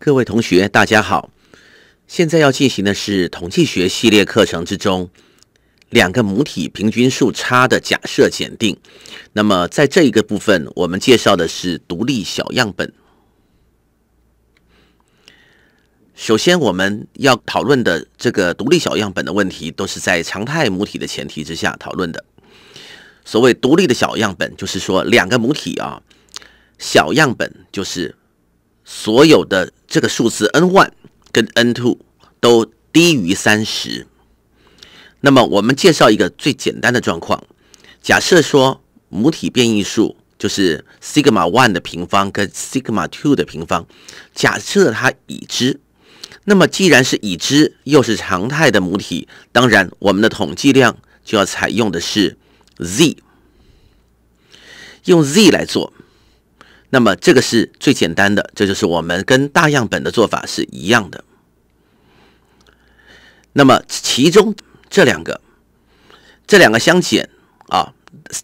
各位同学，大家好。现在要进行的是统计学系列课程之中两个母体平均数差的假设检定。那么，在这一个部分，我们介绍的是独立小样本。首先，我们要讨论的这个独立小样本的问题，都是在常态母体的前提之下讨论的。所谓独立的小样本，就是说两个母体啊，小样本就是。所有的这个数字 n one 跟 n two 都低于三十。那么我们介绍一个最简单的状况，假设说母体变异数就是 sigma one 的平方跟 sigma two 的平方，假设它已知。那么既然是已知，又是常态的母体，当然我们的统计量就要采用的是 z，用 z 来做。那么这个是最简单的，这就是我们跟大样本的做法是一样的。那么其中这两个，这两个相减啊，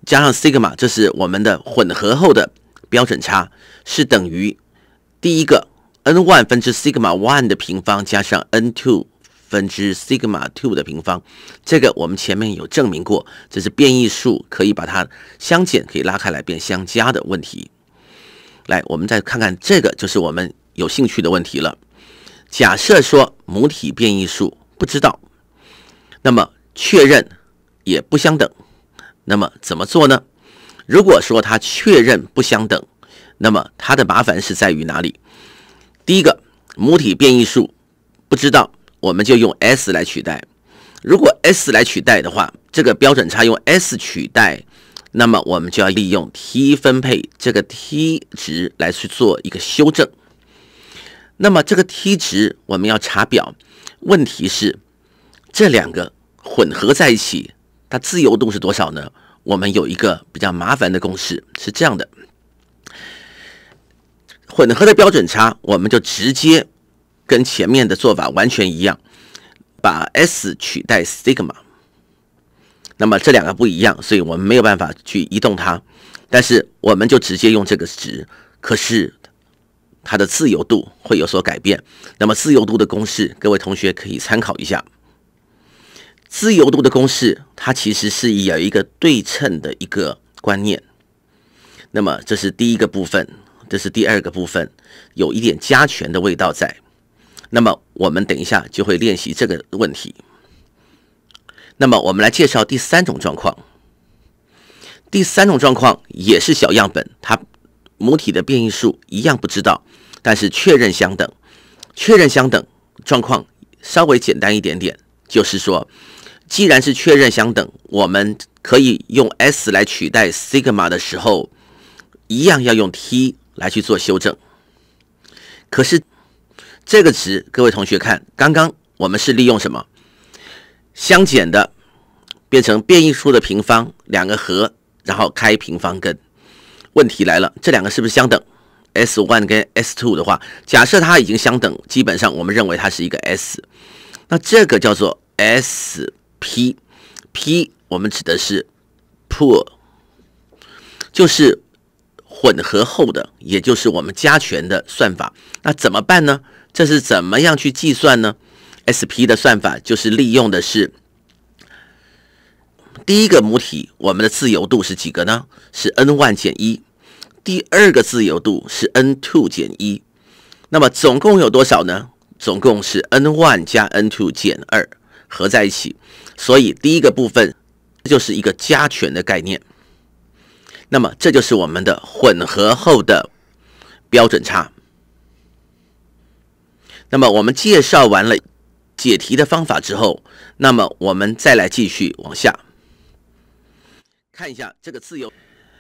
加上 sigma，这是我们的混合后的标准差，是等于第一个 n one 分之 sigma one 的平方加上 n two 分之 sigma two 的平方。这个我们前面有证明过，这是变异数可以把它相减，可以拉开来变相加的问题。来，我们再看看这个，就是我们有兴趣的问题了。假设说母体变异数不知道，那么确认也不相等，那么怎么做呢？如果说它确认不相等，那么它的麻烦是在于哪里？第一个，母体变异数不知道，我们就用 S 来取代。如果 S 来取代的话，这个标准差用 S 取代。那么我们就要利用 t 分配这个 t 值来去做一个修正。那么这个 t 值我们要查表，问题是这两个混合在一起，它自由度是多少呢？我们有一个比较麻烦的公式，是这样的：混合的标准差，我们就直接跟前面的做法完全一样，把 s 取代 sigma。那么这两个不一样，所以我们没有办法去移动它，但是我们就直接用这个值。可是它的自由度会有所改变。那么自由度的公式，各位同学可以参考一下。自由度的公式，它其实是有一个对称的一个观念。那么这是第一个部分，这是第二个部分，有一点加权的味道在。那么我们等一下就会练习这个问题。那么我们来介绍第三种状况。第三种状况也是小样本，它母体的变异数一样不知道，但是确认相等。确认相等状况稍微简单一点点，就是说，既然是确认相等，我们可以用 s 来取代 sigma 的时候，一样要用 t 来去做修正。可是这个值，各位同学看，刚刚我们是利用什么？相减的变成变异数的平方，两个和，然后开平方根。问题来了，这两个是不是相等？S one 跟 S two 的话，假设它已经相等，基本上我们认为它是一个 S。那这个叫做 S P，P 我们指的是 pool，就是混合后的，也就是我们加权的算法。那怎么办呢？这是怎么样去计算呢？SP 的算法就是利用的是第一个母体，我们的自由度是几个呢？是 n 万减一。第二个自由度是 n two 减一。那么总共有多少呢？总共是 n 万加 n two 减二合在一起。所以第一个部分就是一个加权的概念。那么这就是我们的混合后的标准差。那么我们介绍完了。解题的方法之后，那么我们再来继续往下看一下这个自由。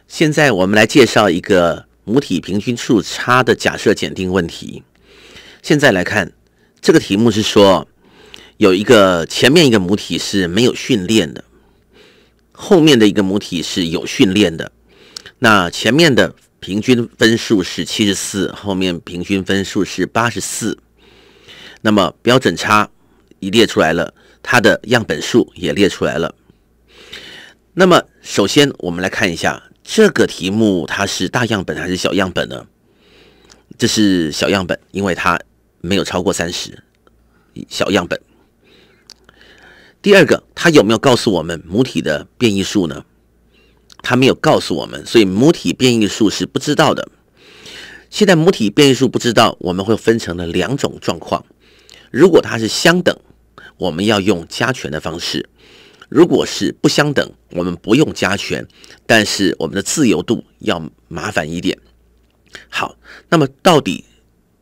现在我们来介绍一个母体平均数差的假设检定问题。现在来看这个题目是说，有一个前面一个母体是没有训练的，后面的一个母体是有训练的。那前面的平均分数是七十四，后面平均分数是八十四。那么标准差。你列出来了，它的样本数也列出来了。那么，首先我们来看一下这个题目，它是大样本还是小样本呢？这是小样本，因为它没有超过三十。小样本。第二个，它有没有告诉我们母体的变异数呢？它没有告诉我们，所以母体变异数是不知道的。现在母体变异数不知道，我们会分成了两种状况：如果它是相等。我们要用加权的方式，如果是不相等，我们不用加权，但是我们的自由度要麻烦一点。好，那么到底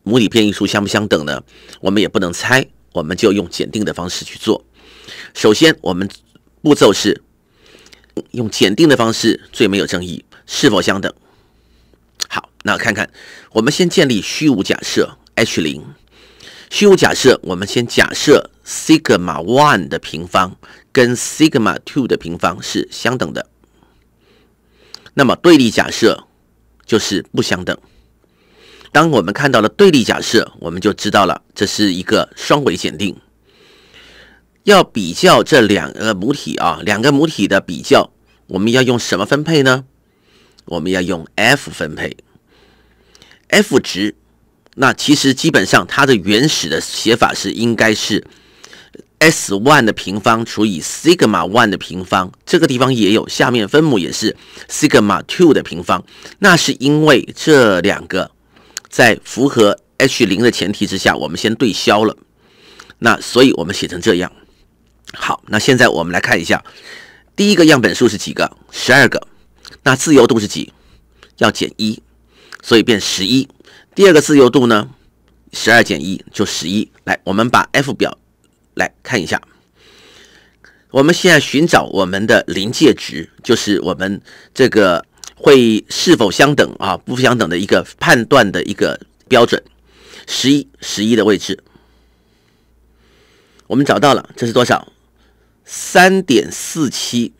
母体变异数相不相等呢？我们也不能猜，我们就用检定的方式去做。首先，我们步骤是用检定的方式最没有争议，是否相等？好，那看看，我们先建立虚无假设 H 零，虚无假设我们先假设。sigma one 的平方跟 sigma two 的平方是相等的，那么对立假设就是不相等。当我们看到了对立假设，我们就知道了这是一个双维检定。要比较这两个母体啊，两个母体的比较，我们要用什么分配呢？我们要用 F 分配，F 值。那其实基本上它的原始的写法是应该是。S one 的平方除以 sigma one 的平方，这个地方也有，下面分母也是 sigma two 的平方，那是因为这两个在符合 H 零的前提之下，我们先对消了。那所以我们写成这样。好，那现在我们来看一下，第一个样本数是几个？十二个。那自由度是几？要减一，所以变十一。第二个自由度呢？十二减一就十一。来，我们把 F 表。来看一下，我们现在寻找我们的临界值，就是我们这个会是否相等啊，不相等的一个判断的一个标准，十一十一的位置，我们找到了，这是多少？三点四七。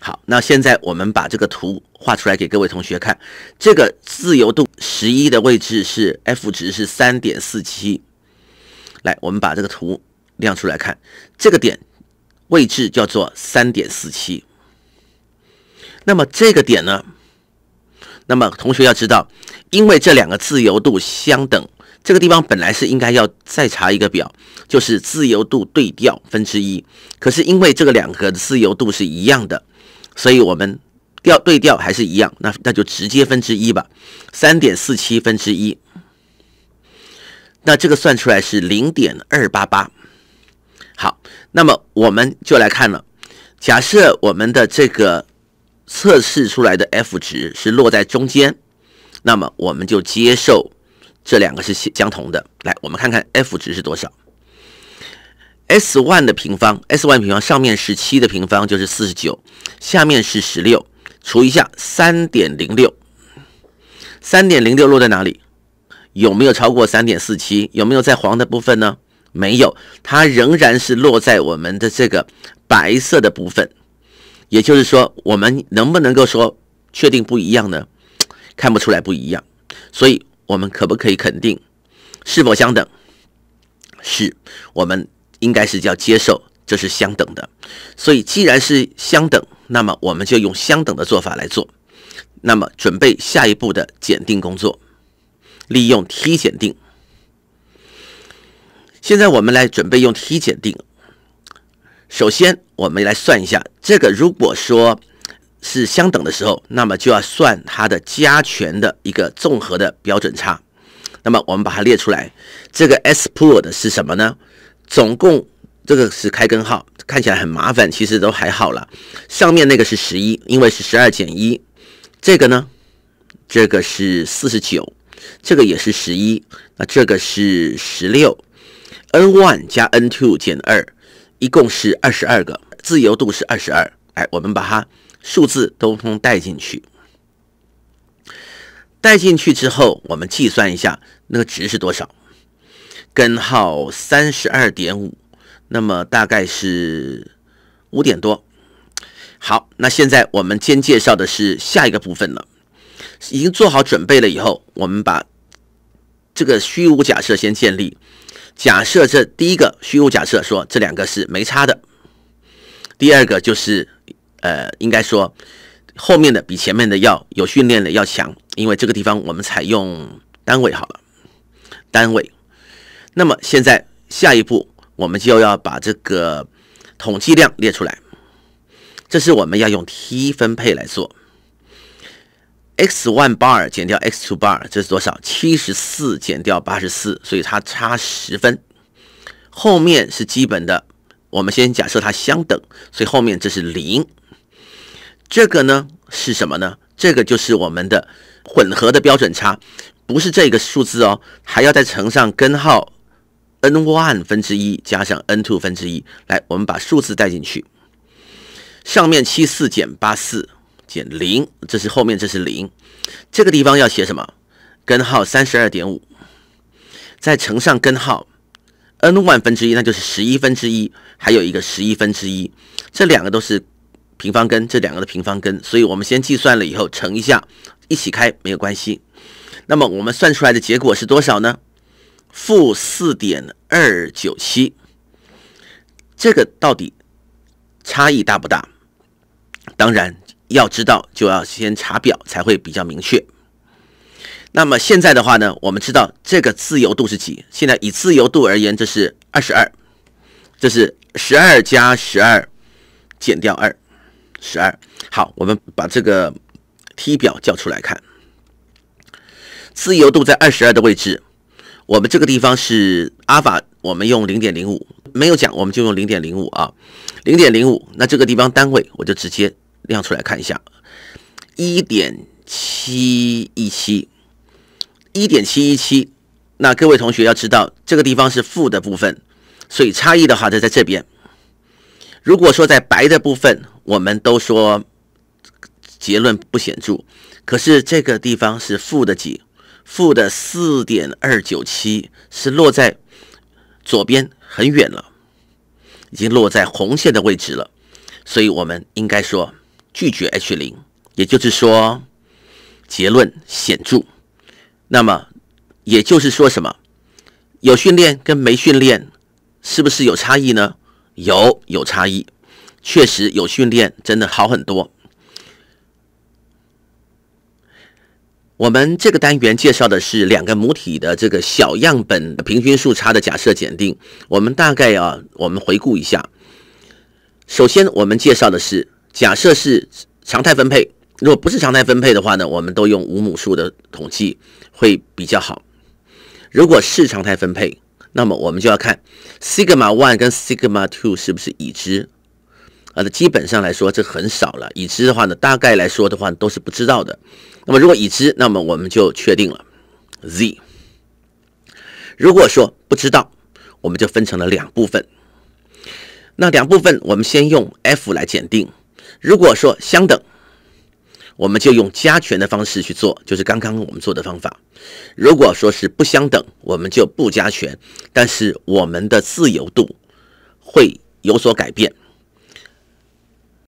好，那现在我们把这个图画出来给各位同学看，这个自由度十一的位置是 F 值是三点四七。来，我们把这个图亮出来看，这个点位置叫做三点四七。那么这个点呢？那么同学要知道，因为这两个自由度相等，这个地方本来是应该要再查一个表，就是自由度对调分之一。可是因为这个两个自由度是一样的，所以我们调对调还是一样，那那就直接分之一吧，三点四七分之一。那这个算出来是零点二八八，好，那么我们就来看了，假设我们的这个测试出来的 F 值是落在中间，那么我们就接受这两个是相同的。来，我们看看 F 值是多少，S one 的平方，S one 平方上面是七的平方就是四十九，下面是十六，除一下三点零六，三点零六落在哪里？有没有超过三点四七？有没有在黄的部分呢？没有，它仍然是落在我们的这个白色的部分。也就是说，我们能不能够说确定不一样呢？看不出来不一样，所以我们可不可以肯定是否相等？是，我们应该是叫接受，这是相等的。所以既然是相等，那么我们就用相等的做法来做，那么准备下一步的检定工作。利用 t 减定。现在我们来准备用 t 减定。首先，我们来算一下这个，如果说是相等的时候，那么就要算它的加权的一个综合的标准差。那么我们把它列出来，这个 s p o o l 的是什么呢？总共这个是开根号，看起来很麻烦，其实都还好了。上面那个是十一，因为是十二减一。这个呢，这个是四十九。这个也是十一，那这个是十六，n one 加 n two 减二，一共是二十二个自由度是二十二。哎，我们把它数字都通带进去，带进去之后，我们计算一下那个值是多少，根号三十二点五，那么大概是五点多。好，那现在我们先介绍的是下一个部分了。已经做好准备了以后，我们把这个虚无假设先建立。假设这第一个虚无假设说这两个是没差的。第二个就是，呃，应该说后面的比前面的要有训练的要强，因为这个地方我们采用单位好了，单位。那么现在下一步我们就要把这个统计量列出来，这是我们要用 t 分配来做。x one bar 减掉 x two bar 这是多少？七十四减掉八十四，所以它差十分。后面是基本的，我们先假设它相等，所以后面这是零。这个呢是什么呢？这个就是我们的混合的标准差，不是这个数字哦，还要再乘上根号 n one 分之一加上 n two 分之一。来，我们把数字带进去，上面七四减八四。减零，这是后面，这是零，这个地方要写什么？根号三十二点五，再乘上根号 n 万分之一，那就是十一分之一，还有一个十一分之一，这两个都是平方根，这两个的平方根，所以我们先计算了以后乘一下，一起开没有关系。那么我们算出来的结果是多少呢？负四点二九七，这个到底差异大不大？当然。要知道，就要先查表才会比较明确。那么现在的话呢，我们知道这个自由度是几？现在以自由度而言，这是二十二，这是十二加十二减掉二十二。好，我们把这个 t 表叫出来看，自由度在二十二的位置，我们这个地方是阿尔法，我们用零点零五，没有讲我们就用零点零五啊，零点零五。那这个地方单位我就直接。亮出来看一下，一点七一七，一点七一七。那各位同学要知道，这个地方是负的部分，所以差异的话就在这边。如果说在白的部分，我们都说结论不显著。可是这个地方是负的几，负的四点二九七，是落在左边很远了，已经落在红线的位置了。所以我们应该说。拒绝 H 零，也就是说结论显著。那么，也就是说什么？有训练跟没训练是不是有差异呢？有，有差异，确实有训练真的好很多。我们这个单元介绍的是两个母体的这个小样本平均数差的假设检定。我们大概啊，我们回顾一下。首先，我们介绍的是。假设是常态分配，如果不是常态分配的话呢，我们都用无母数的统计会比较好。如果是常态分配，那么我们就要看 sigma one 跟 sigma two 是不是已知。啊，那基本上来说这很少了。已知的话呢，大概来说的话都是不知道的。那么如果已知，那么我们就确定了 z。如果说不知道，我们就分成了两部分。那两部分，我们先用 f 来检定。如果说相等，我们就用加权的方式去做，就是刚刚我们做的方法；如果说是不相等，我们就不加权，但是我们的自由度会有所改变。